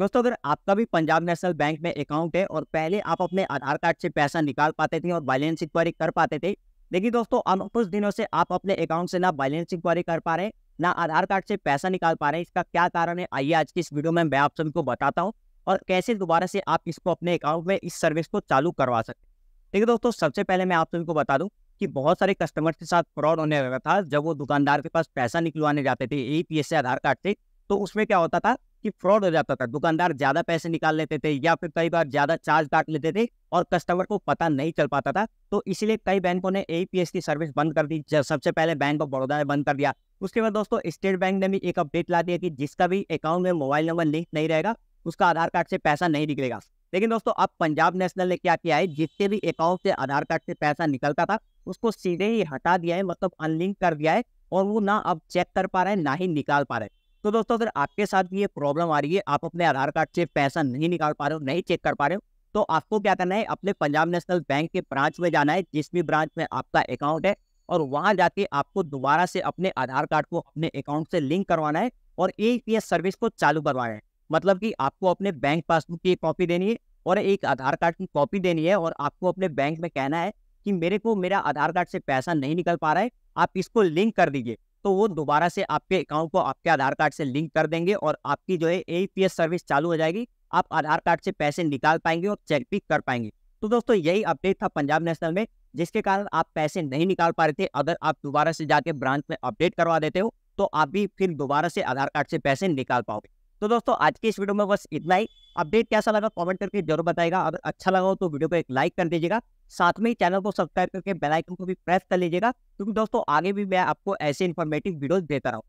दोस्तों अगर आपका भी पंजाब नेशनल बैंक में अकाउंट है और पहले आप अपने आधार कार्ड से पैसा निकाल पाते थे और बैलेंस इंक्वायरी कर पाते थे देखिए दोस्तों अब कुछ दिनों से आप अपने अकाउंट से ना बैलेंस इंक्वायरी कर पा रहे ना आधार कार्ड से पैसा निकाल पा रहे हैं इसका क्या कारण है आइए आज की इस वीडियो में मैं आप सभी को बताता हूँ और कैसे दोबारा से आप इसको अपने अकाउंट में इस सर्विस को चालू करवा सकते देखिए दोस्तों सबसे पहले मैं आप सभी को बता दूँ कि बहुत सारे कस्टमर के साथ फ्रॉड होने लगा था जब वो दुकानदार के पास पैसा निकलवाने जाते थे ए पी आधार कार्ड से तो उसमें क्या होता था कि फ्रॉड हो जाता था दुकानदार ज्यादा पैसे निकाल लेते थे या फिर कई बार ज्यादा चार्ज काट लेते थे और कस्टमर को पता नहीं चल पाता था तो इसलिए कई बैंकों ने ए की सर्विस बंद कर दी सबसे पहले बैंक ऑफ बड़ौदा ने बंद कर दिया उसके बाद दोस्तों स्टेट बैंक ने भी एक अपडेट ला दिया कि जिसका भी अकाउंट में मोबाइल नंबर लिंक नहीं रहेगा उसका आधार कार्ड से पैसा नहीं निकलेगा लेकिन दोस्तों अब पंजाब नेशनल ने क्या किया है जितने भी अकाउंट से आधार कार्ड से पैसा निकलता था उसको सीधे ही हटा दिया है मतलब अनलिंक कर दिया है और वो ना अब चेक कर पा रहे हैं ना ही निकाल पा रहे हैं तो दोस्तों अगर आपके साथ भी ये प्रॉब्लम आ रही है आप अपने आधार कार्ड से पैसा नहीं निकाल पा रहे हो नहीं चेक कर पा रहे हो तो आपको क्या करना है अपने पंजाब नेशनल बैंक के ब्रांच में जाना है जिस भी ब्रांच में आपका अकाउंट है और वहां जाके आपको दोबारा से अपने आधार कार्ड को अपने अकाउंट से लिंक करवाना है और ए सर्विस को चालू करवाना है मतलब कि आपको अपने बैंक पासबुक की कॉपी देनी है और एक आधार कार्ड की कॉपी देनी है और आपको अपने बैंक में कहना है कि मेरे को मेरा आधार कार्ड से पैसा नहीं निकल पा रहा है आप इसको लिंक कर दीजिए तो वो दोबारा से आपके अकाउंट को आपके आधार कार्ड से लिंक कर देंगे और आपकी जो है ए सर्विस चालू हो जाएगी आप आधार कार्ड से पैसे निकाल पाएंगे और चेक भी कर पाएंगे तो दोस्तों यही अपडेट था पंजाब नेशनल में जिसके कारण आप पैसे नहीं निकाल पा रहे थे अगर आप दोबारा से जाके ब्रांच में अपडेट करवा देते हो तो आप भी फिर दोबारा से आधार कार्ड से पैसे निकाल पाओगे तो दोस्तों आज के इस वीडियो में बस इतना ही अपडेट कैसा लगा कमेंट करके जरूर बताएगा अगर अच्छा लगा हो तो वीडियो को एक लाइक कर दीजिएगा साथ में ही चैनल को सब्सक्राइब करके बेल आइकन को भी प्रेस कर लीजिएगा क्योंकि दोस्तों आगे भी मैं आपको ऐसे इन्फॉर्मेटिव वीडियोज देता रहूँ